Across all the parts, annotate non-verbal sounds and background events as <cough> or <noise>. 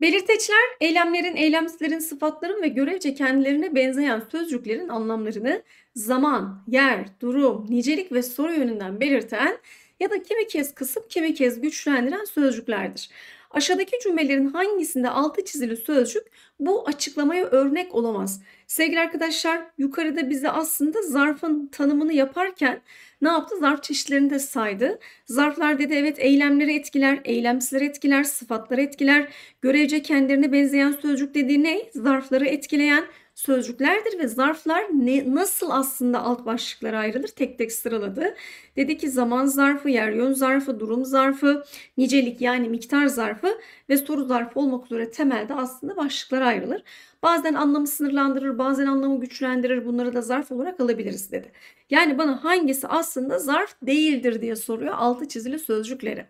Belirteçler eylemlerin, eylemsizlerin, sıfatların ve görevce kendilerine benzeyen sözcüklerin anlamlarını zaman, yer, durum, nicelik ve soru yönünden belirten ya da kimi kez kısıp kimi kez güçlendiren sözcüklerdir. Aşağıdaki cümlelerin hangisinde altı çizili sözcük bu açıklamaya örnek olamaz? Sevgili arkadaşlar yukarıda bize aslında zarfın tanımını yaparken ne yaptı? Zarf çeşitlerini de saydı. Zarflar dedi evet eylemleri etkiler, eylemsizleri etkiler, sıfatları etkiler. Görece kendilerine benzeyen sözcük dediği ne? Zarfları etkileyen, sözcüklerdir ve zarflar ne, nasıl aslında alt başlıklara ayrılır tek tek sıraladı. Dedi ki zaman zarfı, yer yön zarfı, durum zarfı, nicelik yani miktar zarfı ve soru zarfı olmak üzere temelde aslında başlıklara ayrılır. Bazen anlamı sınırlandırır, bazen anlamı güçlendirir. Bunları da zarf olarak alabiliriz dedi. Yani bana hangisi aslında zarf değildir diye soruyor altı çizili sözcükleri.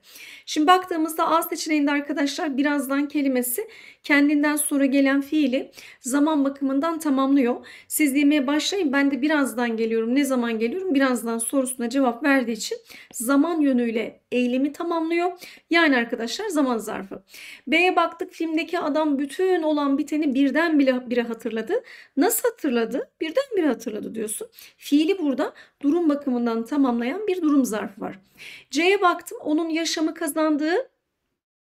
Şimdi baktığımızda az seçeneğinde arkadaşlar birazdan kelimesi kendinden sonra gelen fiili zaman bakımından tamamlıyor. Siz yemeye başlayın ben de birazdan geliyorum. Ne zaman geliyorum? Birazdan sorusuna cevap verdiği için zaman yönüyle eylemi tamamlıyor. Yani arkadaşlar zaman zarfı. B'ye baktık filmdeki adam bütün olan biteni birden birden bire hatırladı. Nasıl hatırladı? Birden bire hatırladı diyorsun. Fiili burada durum bakımından tamamlayan bir durum zarfı var. C'ye baktım. Onun yaşamı kazandığı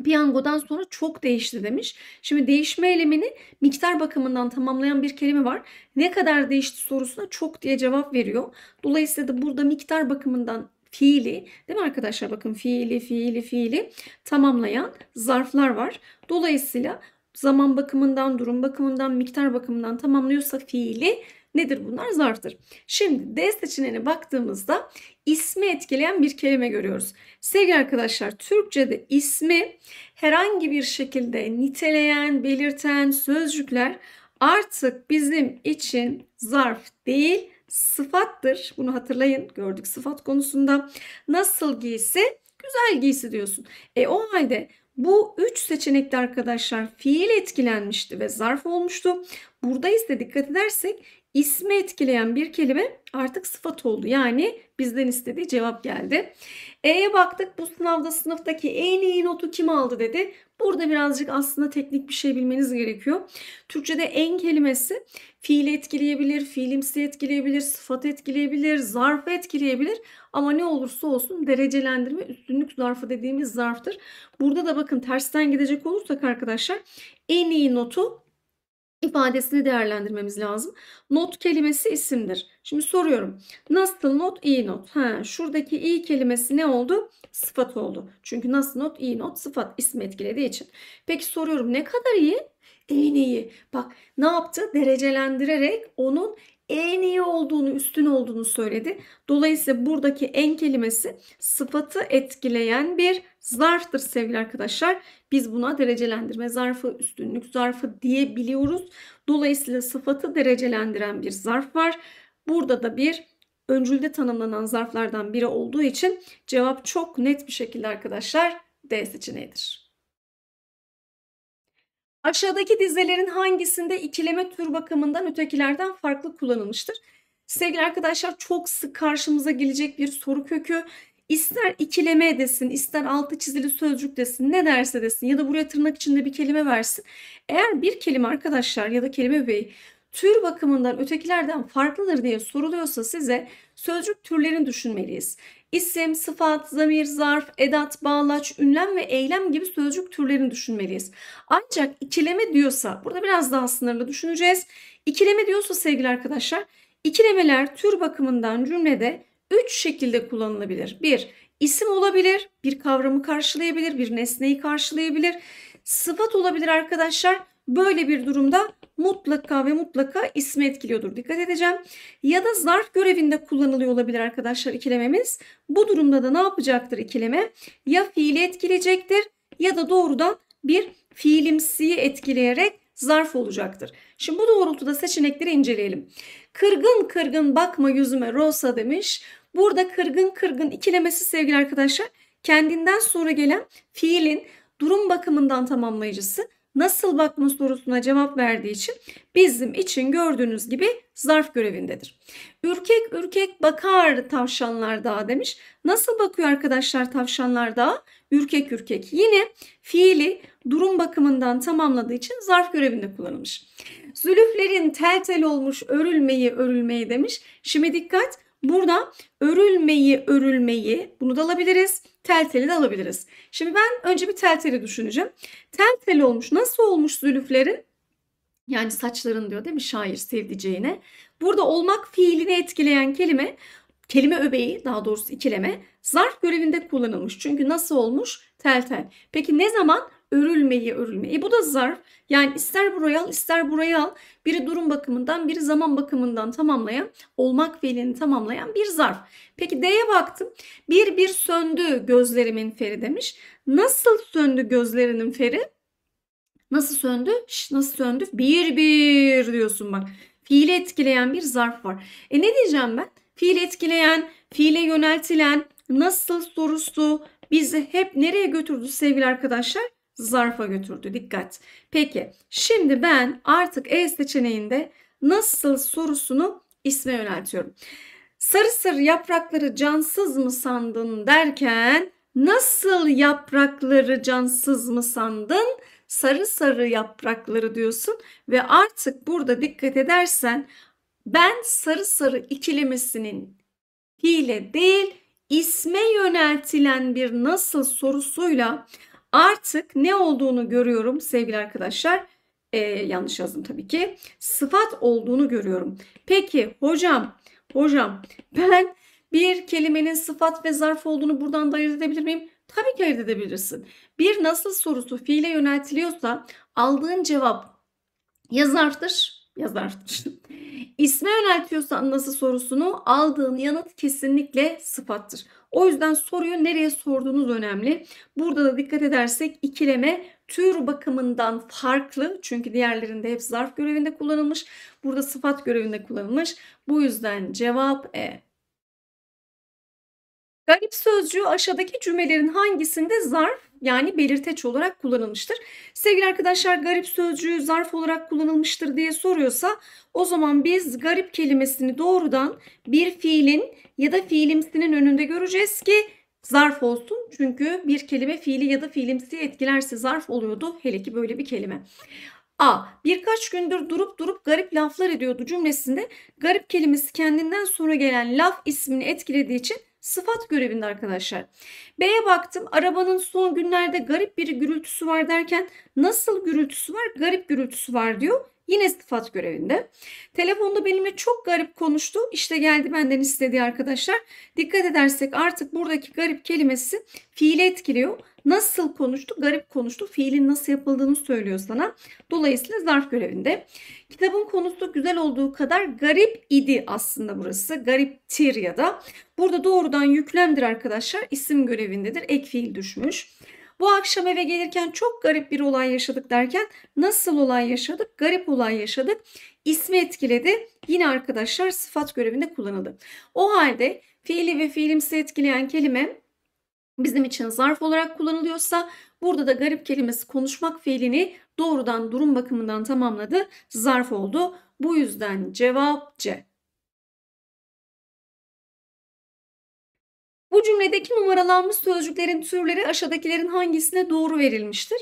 piyangodan sonra çok değişti demiş. Şimdi değişme elemini miktar bakımından tamamlayan bir kelime var. Ne kadar değişti sorusuna çok diye cevap veriyor. Dolayısıyla da burada miktar bakımından fiili değil mi arkadaşlar bakın fiili fiili fiili tamamlayan zarflar var. Dolayısıyla zaman bakımından, durum bakımından, miktar bakımından tamamlıyorsa fiili nedir bunlar? Zarftır. Şimdi D seçeneğine baktığımızda ismi etkileyen bir kelime görüyoruz. Sevgili arkadaşlar Türkçe'de ismi herhangi bir şekilde niteleyen, belirten sözcükler artık bizim için zarf değil sıfattır. Bunu hatırlayın gördük sıfat konusunda. Nasıl giysi? Güzel giysi diyorsun. E o halde bu üç seçenekte arkadaşlar fiil etkilenmişti ve zarf olmuştu. Burada ise dikkat edersek ismi etkileyen bir kelime artık sıfat oldu. Yani bizden istediği cevap geldi. E'ye baktık bu sınavda sınıftaki en iyi notu kim aldı dedi. Burada birazcık aslında teknik bir şey bilmeniz gerekiyor. Türkçe'de en kelimesi fiil etkileyebilir, fiilimsi etkileyebilir, sıfat etkileyebilir, zarf etkileyebilir. Ama ne olursa olsun derecelendirme üstünlük zarfı dediğimiz zarftır. Burada da bakın tersten gidecek olursak arkadaşlar en iyi notu ifadesini değerlendirmemiz lazım. Not kelimesi isimdir. Şimdi soruyorum. Nasıl not? iyi not. Ha, şuradaki iyi kelimesi ne oldu? Sıfat oldu. Çünkü nasıl not? iyi not. Sıfat ismi etkilediği için. Peki soruyorum ne kadar iyi? En iyi. Bak ne yaptı? Derecelendirerek onun en iyi olduğunu, üstün olduğunu söyledi. Dolayısıyla buradaki en kelimesi sıfatı etkileyen bir zarftır sevgili arkadaşlar. Biz buna derecelendirme zarfı, üstünlük zarfı diyebiliyoruz. Dolayısıyla sıfatı derecelendiren bir zarf var. Burada da bir öncülde tanımlanan zarflardan biri olduğu için cevap çok net bir şekilde arkadaşlar D seçeneğidir. Aşağıdaki dizelerin hangisinde ikileme tür bakımından ötekilerden farklı kullanılmıştır? Sevgili arkadaşlar çok sık karşımıza gelecek bir soru kökü. İster ikileme desin, ister altı çizili sözcük desin, ne derse desin ya da buraya tırnak içinde bir kelime versin. Eğer bir kelime arkadaşlar ya da kelime bey tür bakımından ötekilerden farklıdır diye soruluyorsa size sözcük türlerini düşünmeliyiz. İsim, sıfat, zamir, zarf, edat, bağlaç, ünlem ve eylem gibi sözcük türlerini düşünmeliyiz. Ancak ikileme diyorsa, burada biraz daha sınırlı düşüneceğiz. İkileme diyorsa sevgili arkadaşlar, ikilemeler tür bakımından cümlede üç şekilde kullanılabilir. Bir, isim olabilir, bir kavramı karşılayabilir, bir nesneyi karşılayabilir. Sıfat olabilir arkadaşlar. Böyle bir durumda mutlaka ve mutlaka ismi etkiliyordur. Dikkat edeceğim. Ya da zarf görevinde kullanılıyor olabilir arkadaşlar ikilememiz. Bu durumda da ne yapacaktır ikileme? Ya fiili etkileyecektir ya da doğrudan bir fiilimsiyi etkileyerek zarf olacaktır. Şimdi bu doğrultuda seçenekleri inceleyelim. Kırgın kırgın bakma yüzüme Rosa demiş. Burada kırgın kırgın ikilemesi sevgili arkadaşlar kendinden sonra gelen fiilin durum bakımından tamamlayıcısı nasıl bakma sorusuna cevap verdiği için bizim için gördüğünüz gibi zarf görevindedir. Ürkek ürkek bakar tavşanlar dağa demiş. Nasıl bakıyor arkadaşlar tavşanlar dağa? Ürkek ürkek. Yine fiili durum bakımından tamamladığı için zarf görevinde kullanılmış. Zülüflerin tel tel olmuş örülmeyi örülmeyi demiş. Şimdi dikkat Burada örülmeyi örülmeyi bunu da alabiliriz. Tel teli de alabiliriz. Şimdi ben önce bir tel teli düşüneceğim. Tel teli olmuş. Nasıl olmuş zülüflerin? Yani saçların diyor değil mi şair sevdiceğine. Burada olmak fiilini etkileyen kelime kelime öbeği daha doğrusu ikileme zarf görevinde kullanılmış. Çünkü nasıl olmuş? Tel tel. Peki ne zaman örülmeyi örülmeyi. E, bu da zarf. Yani ister buraya al ister buraya al. Biri durum bakımından biri zaman bakımından tamamlayan olmak fiilini tamamlayan bir zarf. Peki D'ye baktım. Bir bir söndü gözlerimin feri demiş. Nasıl söndü gözlerinin feri? Nasıl söndü? Şş, nasıl söndü? Bir bir diyorsun bak. Fiili etkileyen bir zarf var. E ne diyeceğim ben? Fiil etkileyen, fiile yöneltilen, nasıl sorusu bizi hep nereye götürdü sevgili arkadaşlar? zarfa götürdü. Dikkat. Peki şimdi ben artık E seçeneğinde nasıl sorusunu isme yöneltiyorum. Sarı sarı yaprakları cansız mı sandın derken nasıl yaprakları cansız mı sandın? Sarı sarı yaprakları diyorsun ve artık burada dikkat edersen ben sarı sarı ikilemesinin hile değil isme yöneltilen bir nasıl sorusuyla Artık ne olduğunu görüyorum sevgili arkadaşlar. Ee, yanlış yazdım tabii ki. Sıfat olduğunu görüyorum. Peki hocam, hocam ben bir kelimenin sıfat ve zarf olduğunu buradan da ayırt edebilir miyim? Tabii ki ayırt edebilirsin. Bir nasıl sorusu fiile yöneltiliyorsa aldığın cevap ya zarftır ya zarftır. <laughs> İsme yöneltiyorsan nasıl sorusunu aldığın yanıt kesinlikle sıfattır. O yüzden soruyu nereye sorduğunuz önemli. Burada da dikkat edersek ikileme tür bakımından farklı. Çünkü diğerlerinde hep zarf görevinde kullanılmış. Burada sıfat görevinde kullanılmış. Bu yüzden cevap E. Garip sözcüğü aşağıdaki cümlelerin hangisinde zarf yani belirteç olarak kullanılmıştır? Sevgili arkadaşlar garip sözcüğü zarf olarak kullanılmıştır diye soruyorsa o zaman biz garip kelimesini doğrudan bir fiilin ya da fiilimsinin önünde göreceğiz ki zarf olsun. Çünkü bir kelime fiili ya da fiilimsi etkilerse zarf oluyordu. Hele ki böyle bir kelime. A. Birkaç gündür durup durup garip laflar ediyordu cümlesinde. Garip kelimesi kendinden sonra gelen laf ismini etkilediği için sıfat görevinde arkadaşlar. B'ye baktım arabanın son günlerde garip bir gürültüsü var derken nasıl gürültüsü var? Garip gürültüsü var diyor. Yine istifat görevinde. Telefonda benimle çok garip konuştu. İşte geldi benden istedi arkadaşlar. Dikkat edersek artık buradaki garip kelimesi fiili etkiliyor. Nasıl konuştu? Garip konuştu. Fiilin nasıl yapıldığını söylüyor sana. Dolayısıyla zarf görevinde. Kitabın konusu güzel olduğu kadar garip idi aslında burası. Garip tir ya da. Burada doğrudan yüklemdir arkadaşlar. İsim görevindedir. Ek fiil düşmüş. Bu akşam eve gelirken çok garip bir olay yaşadık derken nasıl olay yaşadık? Garip olay yaşadık. İsmi etkiledi. Yine arkadaşlar sıfat görevinde kullanıldı. O halde fiili ve fiilimsi etkileyen kelime bizim için zarf olarak kullanılıyorsa burada da garip kelimesi konuşmak fiilini doğrudan durum bakımından tamamladı. Zarf oldu. Bu yüzden cevap C. Bu cümledeki numaralanmış sözcüklerin türleri aşağıdakilerin hangisine doğru verilmiştir?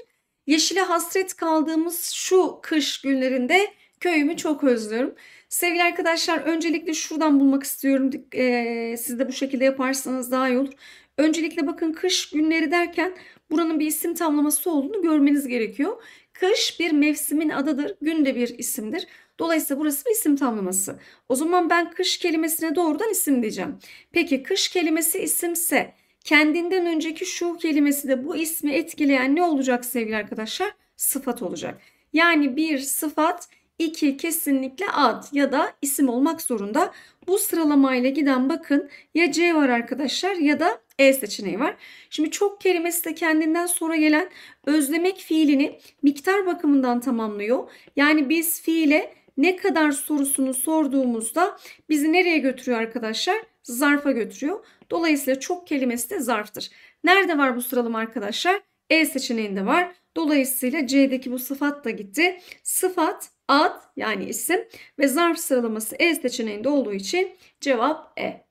Yeşile hasret kaldığımız şu kış günlerinde köyümü çok özlüyorum. Sevgili arkadaşlar öncelikle şuradan bulmak istiyorum. Ee, siz de bu şekilde yaparsanız daha iyi olur. Öncelikle bakın kış günleri derken buranın bir isim tamlaması olduğunu görmeniz gerekiyor. Kış bir mevsimin adıdır. Gün de bir isimdir. Dolayısıyla burası bir isim tamlaması. O zaman ben kış kelimesine doğrudan isim diyeceğim. Peki kış kelimesi isimse kendinden önceki şu kelimesi de bu ismi etkileyen ne olacak sevgili arkadaşlar? Sıfat olacak. Yani bir sıfat, iki kesinlikle ad ya da isim olmak zorunda. Bu sıralamayla giden bakın ya C var arkadaşlar ya da e seçeneği var. Şimdi çok kelimesi de kendinden sonra gelen özlemek fiilini miktar bakımından tamamlıyor. Yani biz fiile ne kadar sorusunu sorduğumuzda bizi nereye götürüyor arkadaşlar? Zarfa götürüyor. Dolayısıyla çok kelimesi de zarftır. Nerede var bu sıralım arkadaşlar? E seçeneğinde var. Dolayısıyla C'deki bu sıfat da gitti. Sıfat, ad yani isim ve zarf sıralaması E seçeneğinde olduğu için cevap E.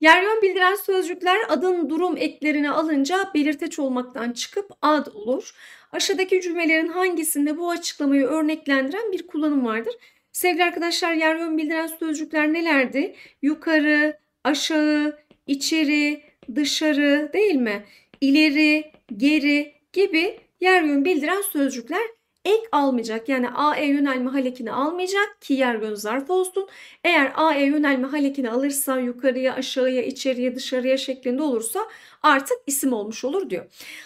Yer yön bildiren sözcükler adın durum eklerine alınca belirteç olmaktan çıkıp ad olur. Aşağıdaki cümlelerin hangisinde bu açıklamayı örneklendiren bir kullanım vardır? Sevgili arkadaşlar yer yön bildiren sözcükler nelerdi? Yukarı, aşağı, içeri, dışarı değil mi? İleri, geri gibi yer yön bildiren sözcükler ek almayacak. Yani AE yönelme halekini almayacak ki yer göz zarf olsun. Eğer AE yönelme halekini alırsa yukarıya, aşağıya, içeriye, dışarıya şeklinde olursa artık isim olmuş olur diyor.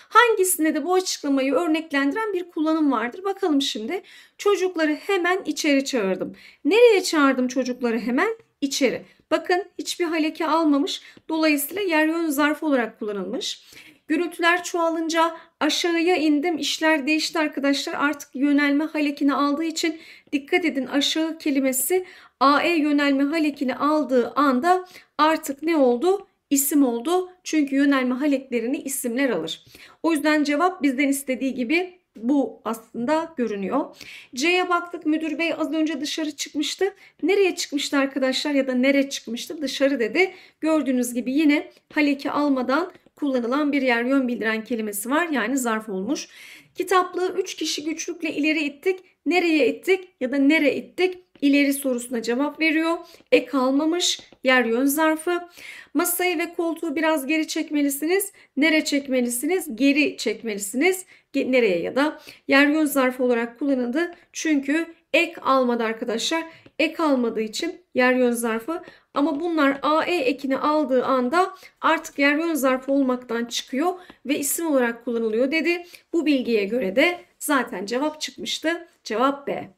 Hangisinde de bu açıklamayı örneklendiren bir kullanım vardır? Bakalım şimdi. Çocukları hemen içeri çağırdım. Nereye çağırdım çocukları hemen? İçeri. Bakın hiçbir haleki almamış. Dolayısıyla yer yön zarfı olarak kullanılmış. Gürültüler çoğalınca aşağıya indim. İşler değişti arkadaşlar. Artık yönelme halekini aldığı için dikkat edin aşağı kelimesi AE yönelme halekini aldığı anda artık ne oldu? İsim oldu. Çünkü yönelme haleklerini isimler alır. O yüzden cevap bizden istediği gibi bu aslında görünüyor. C'ye baktık müdür bey az önce dışarı çıkmıştı. Nereye çıkmıştı arkadaşlar ya da nere çıkmıştı? Dışarı dedi. Gördüğünüz gibi yine haleki almadan kullanılan bir yer yön bildiren kelimesi var. Yani zarf olmuş. Kitaplığı 3 kişi güçlükle ileri ittik. Nereye ittik ya da nere ittik? İleri sorusuna cevap veriyor. E kalmamış yer yön zarfı. Masayı ve koltuğu biraz geri çekmelisiniz. Nere çekmelisiniz? Geri çekmelisiniz. Ge nereye ya da yer yön zarfı olarak kullanıldı. Çünkü ek almadı arkadaşlar. Ek almadığı için yer yön zarfı ama bunlar AE ekini aldığı anda artık yer yön zarfı olmaktan çıkıyor ve isim olarak kullanılıyor dedi. Bu bilgiye göre de zaten cevap çıkmıştı. Cevap B.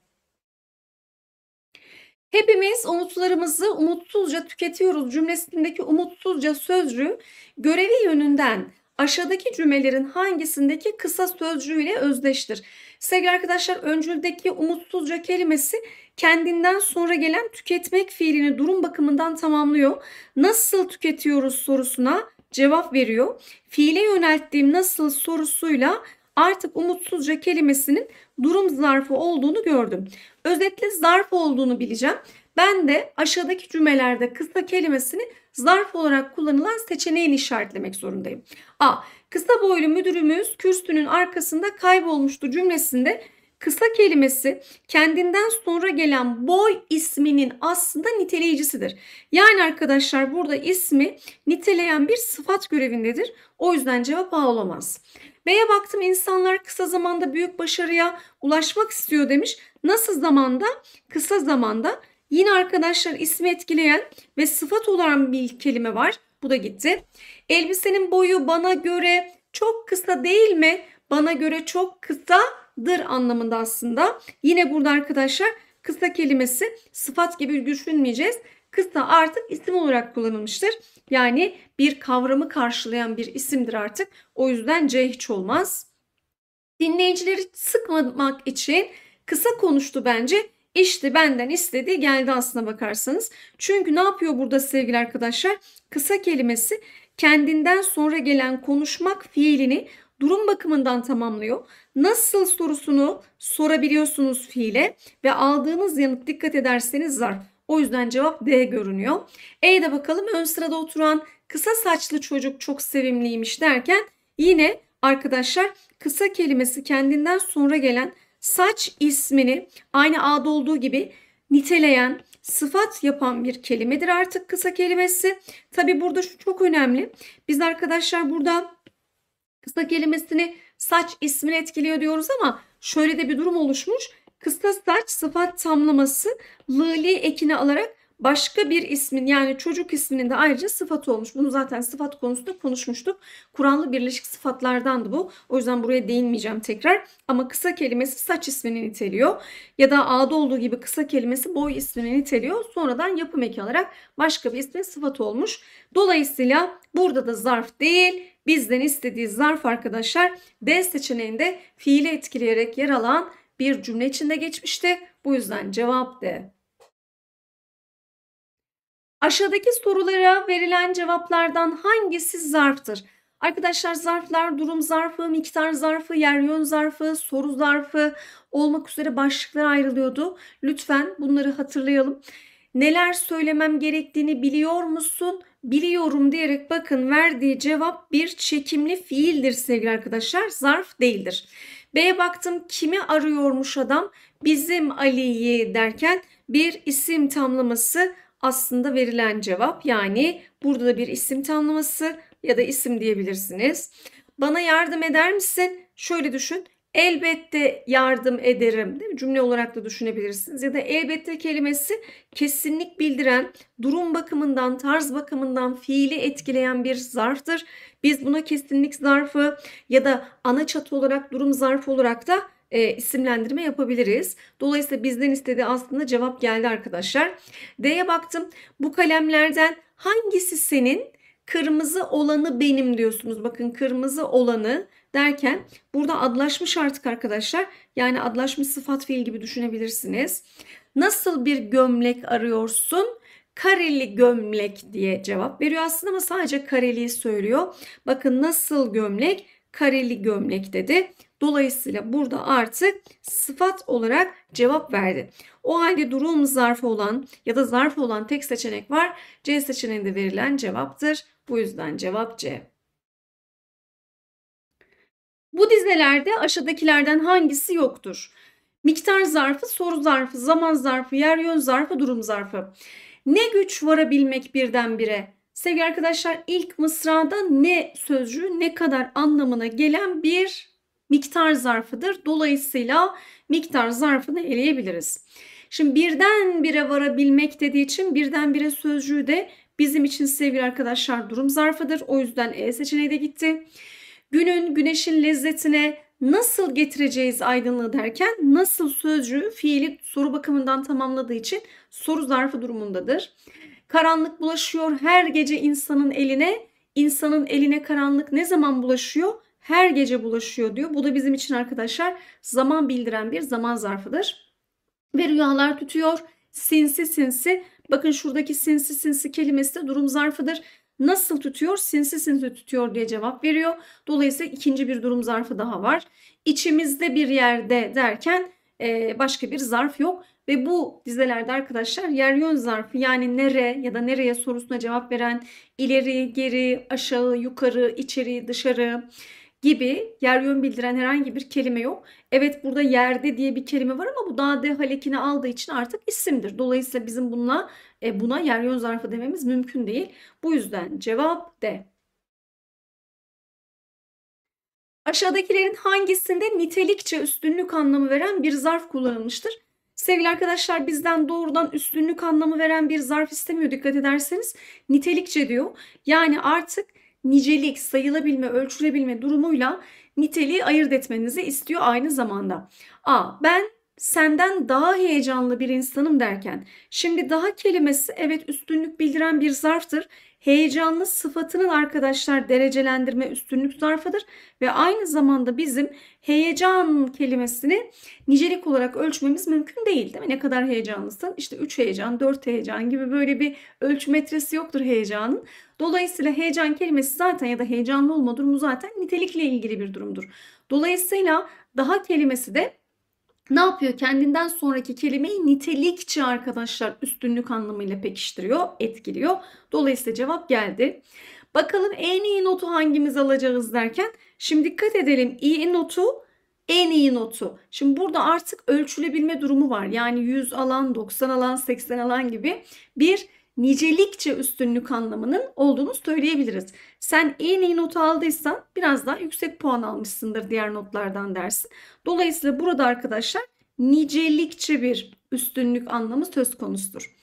Hepimiz umutlarımızı umutsuzca tüketiyoruz cümlesindeki umutsuzca sözcüğü görevi yönünden aşağıdaki cümlelerin hangisindeki kısa sözcüğüyle özdeştir? Sevgili arkadaşlar öncüldeki umutsuzca kelimesi kendinden sonra gelen tüketmek fiilini durum bakımından tamamlıyor. Nasıl tüketiyoruz sorusuna cevap veriyor. Fiile yönelttiğim nasıl sorusuyla artık umutsuzca kelimesinin durum zarfı olduğunu gördüm. Özetle zarf olduğunu bileceğim. Ben de aşağıdaki cümlelerde kısa kelimesini zarf olarak kullanılan seçeneğini işaretlemek zorundayım. A. Kısa boylu müdürümüz kürsünün arkasında kaybolmuştu cümlesinde kısa kelimesi kendinden sonra gelen boy isminin aslında niteleyicisidir. Yani arkadaşlar burada ismi niteleyen bir sıfat görevindedir. O yüzden cevap A olamaz. B'ye baktım insanlar kısa zamanda büyük başarıya ulaşmak istiyor demiş. Nasıl zamanda? Kısa zamanda. Yine arkadaşlar ismi etkileyen ve sıfat olan bir kelime var. Bu da gitti. Elbisenin boyu bana göre çok kısa değil mi? Bana göre çok kısadır anlamında aslında. Yine burada arkadaşlar kısa kelimesi sıfat gibi düşünmeyeceğiz. Kısa artık isim olarak kullanılmıştır. Yani bir kavramı karşılayan bir isimdir artık. O yüzden C hiç olmaz. Dinleyicileri sıkmamak için kısa konuştu bence. İşte benden istediği geldi aslına bakarsanız. Çünkü ne yapıyor burada sevgili arkadaşlar? Kısa kelimesi kendinden sonra gelen konuşmak fiilini durum bakımından tamamlıyor. Nasıl sorusunu sorabiliyorsunuz fiile ve aldığınız yanıt dikkat ederseniz zarf. O yüzden cevap D görünüyor. E'de bakalım ön sırada oturan kısa saçlı çocuk çok sevimliymiş derken yine arkadaşlar kısa kelimesi kendinden sonra gelen saç ismini aynı ağda olduğu gibi niteleyen, sıfat yapan bir kelimedir artık kısa kelimesi. Tabi burada şu çok önemli. Biz arkadaşlar burada kısa kelimesini saç ismini etkiliyor diyoruz ama şöyle de bir durum oluşmuş. Kısa saç sıfat tamlaması lıli ekini alarak başka bir ismin yani çocuk isminin de ayrıca sıfatı olmuş. Bunu zaten sıfat konusunda konuşmuştuk. Kur'anlı birleşik sıfatlardandı bu. O yüzden buraya değinmeyeceğim tekrar. Ama kısa kelimesi saç ismini niteliyor. Ya da A'da olduğu gibi kısa kelimesi boy ismini niteliyor. Sonradan yapım eki olarak başka bir ismin sıfatı olmuş. Dolayısıyla burada da zarf değil bizden istediği zarf arkadaşlar D seçeneğinde fiili etkileyerek yer alan bir cümle içinde geçmişti. Bu yüzden cevap D. Aşağıdaki sorulara verilen cevaplardan hangisi zarftır? Arkadaşlar zarflar durum zarfı, miktar zarfı, yer yön zarfı, soru zarfı olmak üzere başlıklara ayrılıyordu. Lütfen bunları hatırlayalım. Neler söylemem gerektiğini biliyor musun? Biliyorum diyerek bakın verdiği cevap bir çekimli fiildir sevgili arkadaşlar. Zarf değildir. B'ye baktım kimi arıyormuş adam? Bizim Ali'yi derken bir isim tamlaması aslında verilen cevap. Yani burada da bir isim tanımlaması ya da isim diyebilirsiniz. Bana yardım eder misin? Şöyle düşün. Elbette yardım ederim değil mi? cümle olarak da düşünebilirsiniz. Ya da elbette kelimesi kesinlik bildiren, durum bakımından, tarz bakımından fiili etkileyen bir zarftır. Biz buna kesinlik zarfı ya da ana çatı olarak durum zarfı olarak da e, isimlendirme yapabiliriz. Dolayısıyla bizden istediği aslında cevap geldi arkadaşlar. D'ye baktım. Bu kalemlerden hangisi senin? Kırmızı olanı benim diyorsunuz. Bakın kırmızı olanı derken burada adlaşmış artık arkadaşlar. Yani adlaşmış sıfat fiil gibi düşünebilirsiniz. Nasıl bir gömlek arıyorsun? kareli gömlek diye cevap veriyor aslında ama sadece kareliyi söylüyor. Bakın nasıl gömlek? kareli gömlek dedi. Dolayısıyla burada artık sıfat olarak cevap verdi. O halde durum zarfı olan ya da zarf olan tek seçenek var. C seçeneğinde verilen cevaptır. Bu yüzden cevap C. Bu dizelerde aşağıdakilerden hangisi yoktur? Miktar zarfı, soru zarfı, zaman zarfı, yer yön zarfı, durum zarfı. Ne güç varabilmek birdenbire? Sevgili arkadaşlar ilk mısrada ne sözcüğü ne kadar anlamına gelen bir miktar zarfıdır. Dolayısıyla miktar zarfını eleyebiliriz. Şimdi birden bire varabilmek dediği için birden bire sözcüğü de bizim için sevgili arkadaşlar durum zarfıdır. O yüzden E seçeneği de gitti. Günün güneşin lezzetine nasıl getireceğiz aydınlığı derken nasıl sözcüğü fiili soru bakımından tamamladığı için soru zarfı durumundadır. Karanlık bulaşıyor her gece insanın eline. İnsanın eline karanlık ne zaman bulaşıyor? Her gece bulaşıyor diyor. Bu da bizim için arkadaşlar zaman bildiren bir zaman zarfıdır. Ve rüyalar tutuyor. Sinsi sinsi. Bakın şuradaki sinsi sinsi kelimesi de durum zarfıdır nasıl tutuyor? Sinsi sinsi tutuyor diye cevap veriyor. Dolayısıyla ikinci bir durum zarfı daha var. İçimizde bir yerde derken başka bir zarf yok. Ve bu dizelerde arkadaşlar yer yön zarfı yani nere ya da nereye sorusuna cevap veren ileri, geri, aşağı, yukarı, içeri, dışarı gibi yer yön bildiren herhangi bir kelime yok. Evet burada yerde diye bir kelime var ama bu daha de halekine aldığı için artık isimdir. Dolayısıyla bizim bununla e, buna yer yön zarfı dememiz mümkün değil. Bu yüzden cevap D. Aşağıdakilerin hangisinde nitelikçe üstünlük anlamı veren bir zarf kullanılmıştır? Sevgili arkadaşlar bizden doğrudan üstünlük anlamı veren bir zarf istemiyor dikkat ederseniz. Nitelikçe diyor. Yani artık nicelik, sayılabilme, ölçülebilme durumuyla niteliği ayırt etmenizi istiyor aynı zamanda. A. Ben senden daha heyecanlı bir insanım derken şimdi daha kelimesi evet üstünlük bildiren bir zarftır. Heyecanlı sıfatının arkadaşlar derecelendirme üstünlük zarfıdır ve aynı zamanda bizim heyecan kelimesini nicelik olarak ölçmemiz mümkün değil değil mi? Ne kadar heyecanlısın? İşte 3 heyecan, 4 heyecan gibi böyle bir ölçü metresi yoktur heyecanın. Dolayısıyla heyecan kelimesi zaten ya da heyecanlı olma durumu zaten nitelikle ilgili bir durumdur. Dolayısıyla daha kelimesi de ne yapıyor? Kendinden sonraki kelimeyi nitelikçi arkadaşlar üstünlük anlamıyla pekiştiriyor, etkiliyor. Dolayısıyla cevap geldi. Bakalım en iyi notu hangimiz alacağız derken şimdi dikkat edelim iyi notu en iyi notu. Şimdi burada artık ölçülebilme durumu var. Yani 100 alan, 90 alan, 80 alan gibi bir nicelikçe üstünlük anlamının olduğunu söyleyebiliriz. Sen en iyi notu aldıysan biraz daha yüksek puan almışsındır diğer notlardan dersin. Dolayısıyla burada arkadaşlar nicelikçe bir üstünlük anlamı söz konusudur.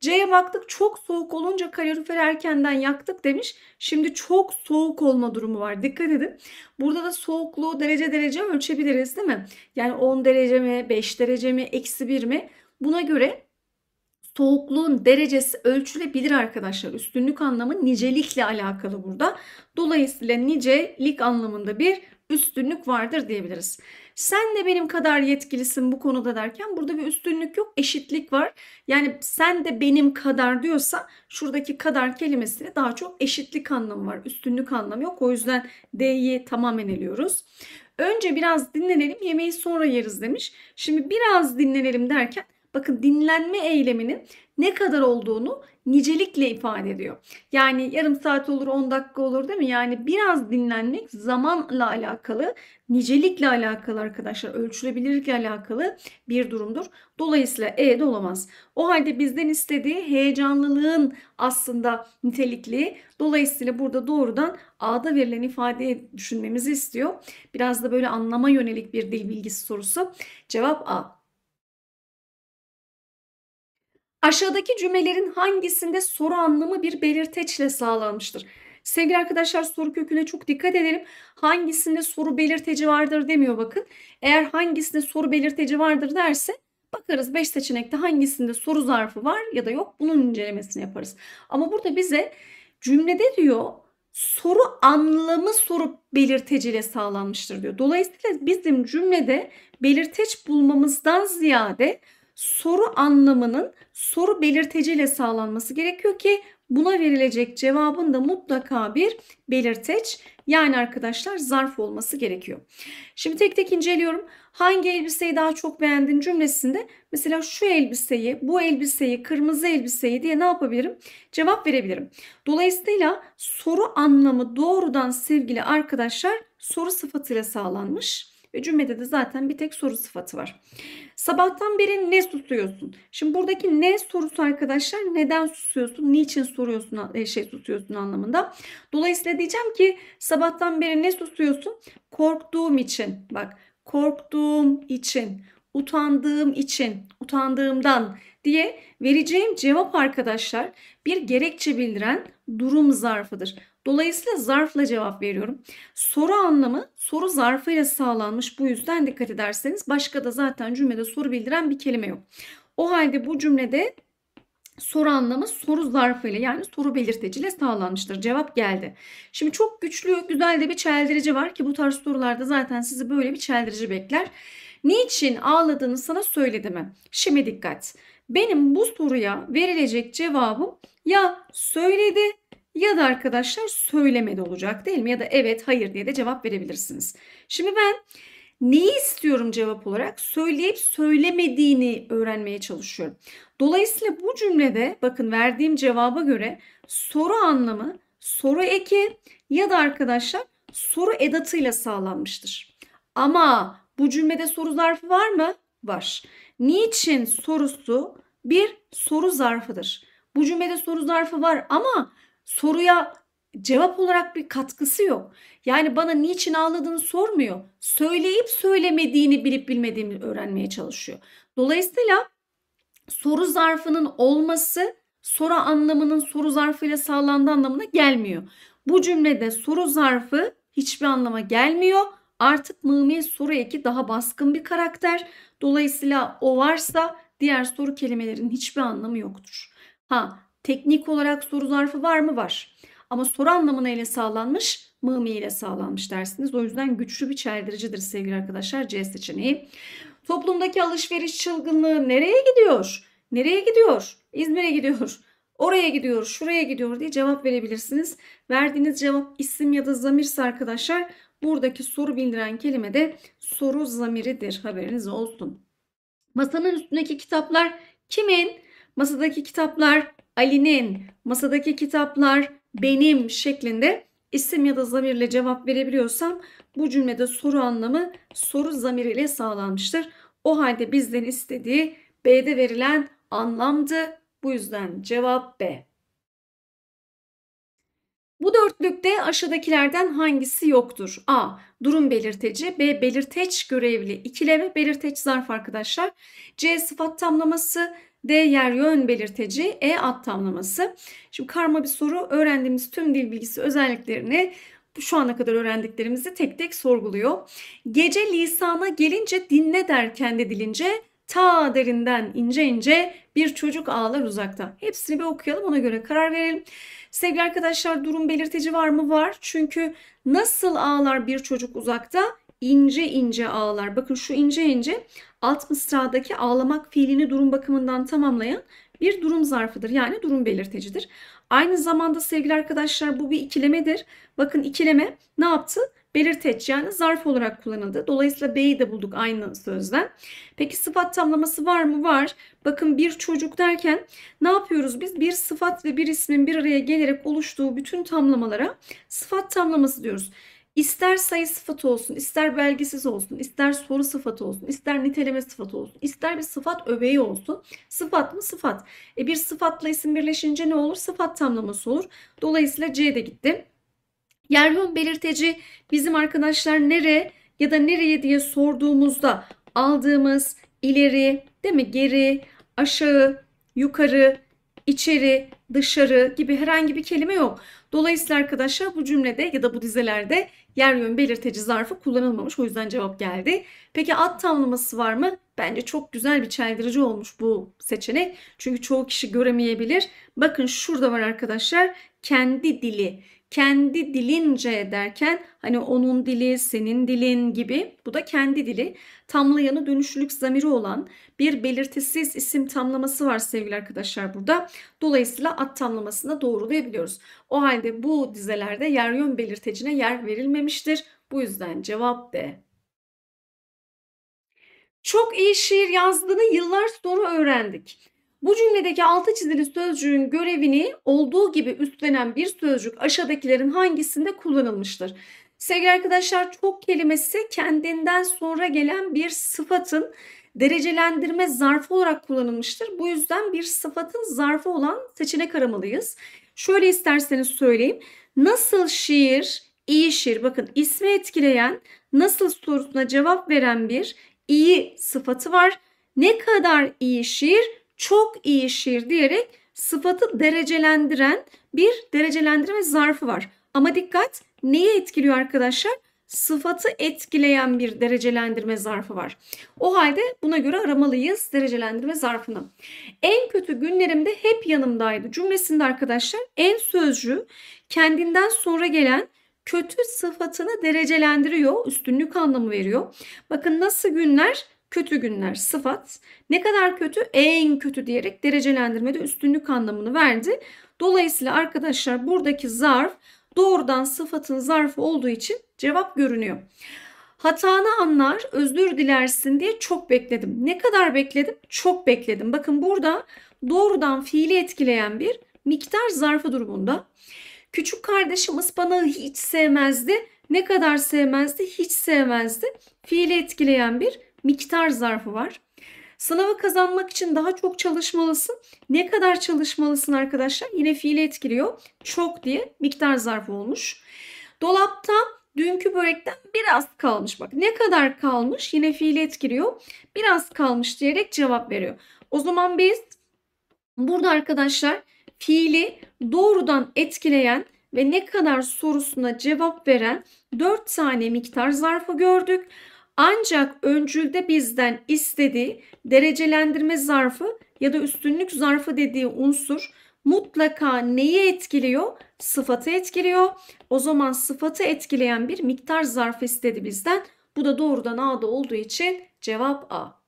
C'ye baktık çok soğuk olunca kalorifer erkenden yaktık demiş. Şimdi çok soğuk olma durumu var. Dikkat edin. Burada da soğukluğu derece derece ölçebiliriz değil mi? Yani 10 derece mi, 5 derece mi, eksi 1 mi? Buna göre soğukluğun derecesi ölçülebilir arkadaşlar. Üstünlük anlamı nicelikle alakalı burada. Dolayısıyla nicelik anlamında bir üstünlük vardır diyebiliriz. Sen de benim kadar yetkilisin bu konuda derken burada bir üstünlük yok, eşitlik var. Yani sen de benim kadar diyorsa şuradaki kadar kelimesine daha çok eşitlik anlamı var. Üstünlük anlamı yok. O yüzden D'yi tamamen eliyoruz. Önce biraz dinlenelim, yemeği sonra yeriz demiş. Şimdi biraz dinlenelim derken bakın dinlenme eyleminin ne kadar olduğunu nicelikle ifade ediyor. Yani yarım saat olur 10 dakika olur değil mi? Yani biraz dinlenmek zamanla alakalı, nicelikle alakalı arkadaşlar, ölçülebilirlikle alakalı bir durumdur. Dolayısıyla E de olamaz. O halde bizden istediği heyecanlılığın aslında nitelikli. Dolayısıyla burada doğrudan A'da verilen ifadeyi düşünmemizi istiyor. Biraz da böyle anlama yönelik bir dil bilgisi sorusu. Cevap A. Aşağıdaki cümlelerin hangisinde soru anlamı bir belirteçle sağlanmıştır? Sevgili arkadaşlar soru köküne çok dikkat edelim. Hangisinde soru belirteci vardır demiyor bakın. Eğer hangisinde soru belirteci vardır derse bakarız 5 seçenekte hangisinde soru zarfı var ya da yok bunun incelemesini yaparız. Ama burada bize cümlede diyor soru anlamı soru belirteciyle sağlanmıştır diyor. Dolayısıyla bizim cümlede belirteç bulmamızdan ziyade soru anlamının soru belirteciyle sağlanması gerekiyor ki buna verilecek cevabın da mutlaka bir belirteç yani arkadaşlar zarf olması gerekiyor. Şimdi tek tek inceliyorum. Hangi elbiseyi daha çok beğendin cümlesinde mesela şu elbiseyi, bu elbiseyi, kırmızı elbiseyi diye ne yapabilirim? Cevap verebilirim. Dolayısıyla soru anlamı doğrudan sevgili arkadaşlar soru sıfatıyla sağlanmış ve cümlede de zaten bir tek soru sıfatı var. Sabahtan beri ne susuyorsun? Şimdi buradaki ne sorusu arkadaşlar neden susuyorsun? Niçin soruyorsun e, şey susuyorsun anlamında. Dolayısıyla diyeceğim ki sabahtan beri ne susuyorsun? Korktuğum için. Bak korktuğum için, utandığım için, utandığımdan diye vereceğim cevap arkadaşlar bir gerekçe bildiren durum zarfıdır. Dolayısıyla zarfla cevap veriyorum. Soru anlamı soru zarfıyla sağlanmış. Bu yüzden dikkat ederseniz başka da zaten cümlede soru bildiren bir kelime yok. O halde bu cümlede soru anlamı soru zarfıyla yani soru belirteciyle sağlanmıştır. Cevap geldi. Şimdi çok güçlü, güzel de bir çeldirici var ki bu tarz sorularda zaten sizi böyle bir çeldirici bekler. Niçin ağladığını sana söyledi mi? Şimdi dikkat. Benim bu soruya verilecek cevabım ya söyledi ya da arkadaşlar söylemedi olacak değil mi? Ya da evet hayır diye de cevap verebilirsiniz. Şimdi ben neyi istiyorum cevap olarak söyleyip söylemediğini öğrenmeye çalışıyorum. Dolayısıyla bu cümlede bakın verdiğim cevaba göre soru anlamı soru eki ya da arkadaşlar soru edatıyla sağlanmıştır. Ama bu cümlede soru zarfı var mı? Var. Niçin sorusu bir soru zarfıdır. Bu cümlede soru zarfı var ama soruya cevap olarak bir katkısı yok. Yani bana niçin ağladığını sormuyor. Söyleyip söylemediğini bilip bilmediğini öğrenmeye çalışıyor. Dolayısıyla soru zarfının olması soru anlamının soru zarfıyla sağlandığı anlamına gelmiyor. Bu cümlede soru zarfı hiçbir anlama gelmiyor. Artık mığmi soru eki daha baskın bir karakter. Dolayısıyla o varsa diğer soru kelimelerinin hiçbir anlamı yoktur. Ha Teknik olarak soru zarfı var mı? Var. Ama soru anlamına neyle sağlanmış? Mığmi ile sağlanmış dersiniz. O yüzden güçlü bir çeldiricidir sevgili arkadaşlar C seçeneği. Toplumdaki alışveriş çılgınlığı nereye gidiyor? Nereye gidiyor? İzmir'e gidiyor. Oraya gidiyor, şuraya gidiyor diye cevap verebilirsiniz. Verdiğiniz cevap isim ya da zamirse arkadaşlar buradaki soru bildiren kelime de soru zamiridir. Haberiniz olsun. Masanın üstündeki kitaplar kimin? Masadaki kitaplar Ali'nin, masadaki kitaplar benim şeklinde isim ya da zamirle cevap verebiliyorsam bu cümlede soru anlamı soru zamiriyle sağlanmıştır. O halde bizden istediği B'de verilen anlamdı. Bu yüzden cevap B. Bu dörtlükte aşağıdakilerden hangisi yoktur? A. Durum belirteci. B. Belirteç görevli ikileme. Belirteç zarf arkadaşlar. C. Sıfat tamlaması. D yer yön belirteci, E at tamlaması. Şimdi karma bir soru öğrendiğimiz tüm dil bilgisi özelliklerini şu ana kadar öğrendiklerimizi tek tek sorguluyor. Gece lisana gelince dinle der kendi dilince ta derinden ince ince bir çocuk ağlar uzakta. Hepsini bir okuyalım ona göre karar verelim. Sevgili arkadaşlar durum belirteci var mı? Var. Çünkü nasıl ağlar bir çocuk uzakta? ince ince ağlar. Bakın şu ince ince alt mısradaki ağlamak fiilini durum bakımından tamamlayan bir durum zarfıdır. Yani durum belirtecidir. Aynı zamanda sevgili arkadaşlar bu bir ikilemedir. Bakın ikileme ne yaptı? Belirteç yani zarf olarak kullanıldı. Dolayısıyla B'yi de bulduk aynı sözden. Peki sıfat tamlaması var mı? Var. Bakın bir çocuk derken ne yapıyoruz biz? Bir sıfat ve bir ismin bir araya gelerek oluştuğu bütün tamlamalara sıfat tamlaması diyoruz. İster sayı sıfatı olsun, ister belgesiz olsun, ister soru sıfatı olsun, ister niteleme sıfatı olsun, ister bir sıfat öbeği olsun. Sıfat mı? Sıfat. E bir sıfatla isim birleşince ne olur? Sıfat tamlaması olur. Dolayısıyla C de gitti. Yeryon belirteci bizim arkadaşlar nere ya da nereye diye sorduğumuzda aldığımız ileri, değil mi? Geri, aşağı, yukarı, içeri, dışarı gibi herhangi bir kelime yok. Dolayısıyla arkadaşlar bu cümlede ya da bu dizelerde yer yön belirteci zarfı kullanılmamış. O yüzden cevap geldi. Peki ad tamlaması var mı? Bence çok güzel bir çaydırıcı olmuş bu seçenek. Çünkü çoğu kişi göremeyebilir. Bakın şurada var arkadaşlar kendi dili. Kendi dilince derken hani onun dili, senin dilin gibi bu da kendi dili. Tamlayanı dönüşlülük zamiri olan bir belirtisiz isim tamlaması var sevgili arkadaşlar burada. Dolayısıyla at tamlamasına doğrulayabiliyoruz. O halde bu dizelerde yer yön belirtecine yer verilmemiştir. Bu yüzden cevap D. Çok iyi şiir yazdığını yıllar sonra öğrendik. Bu cümledeki altı çizili sözcüğün görevini olduğu gibi üstlenen bir sözcük aşağıdakilerin hangisinde kullanılmıştır? Sevgili arkadaşlar çok kelimesi kendinden sonra gelen bir sıfatın derecelendirme zarfı olarak kullanılmıştır. Bu yüzden bir sıfatın zarfı olan seçenek aramalıyız. Şöyle isterseniz söyleyeyim. Nasıl şiir, iyi şiir bakın ismi etkileyen nasıl sorusuna cevap veren bir iyi sıfatı var. Ne kadar iyi şiir, çok iyi şiir diyerek sıfatı derecelendiren bir derecelendirme zarfı var. Ama dikkat neyi etkiliyor arkadaşlar? Sıfatı etkileyen bir derecelendirme zarfı var. O halde buna göre aramalıyız derecelendirme zarfını. En kötü günlerimde hep yanımdaydı cümlesinde arkadaşlar en sözcü kendinden sonra gelen kötü sıfatını derecelendiriyor, üstünlük anlamı veriyor. Bakın nasıl günler? Kötü günler sıfat. Ne kadar kötü? En kötü diyerek derecelendirmede üstünlük anlamını verdi. Dolayısıyla arkadaşlar buradaki zarf doğrudan sıfatın zarfı olduğu için cevap görünüyor. Hatanı anlar, özür dilersin diye çok bekledim. Ne kadar bekledim? Çok bekledim. Bakın burada doğrudan fiili etkileyen bir miktar zarfı durumunda. Küçük kardeşim ıspanağı hiç sevmezdi. Ne kadar sevmezdi? Hiç sevmezdi. Fiili etkileyen bir miktar zarfı var. Sınavı kazanmak için daha çok çalışmalısın. Ne kadar çalışmalısın arkadaşlar? Yine fiili etkiliyor. Çok diye miktar zarfı olmuş. Dolapta dünkü börekten biraz kalmış. Bak ne kadar kalmış? Yine fiili etkiliyor. Biraz kalmış diyerek cevap veriyor. O zaman biz burada arkadaşlar fiili doğrudan etkileyen ve ne kadar sorusuna cevap veren 4 tane miktar zarfı gördük. Ancak öncülde bizden istediği derecelendirme zarfı ya da üstünlük zarfı dediği unsur mutlaka neyi etkiliyor? Sıfatı etkiliyor. O zaman sıfatı etkileyen bir miktar zarfı istedi bizden. Bu da doğrudan A'da olduğu için cevap A.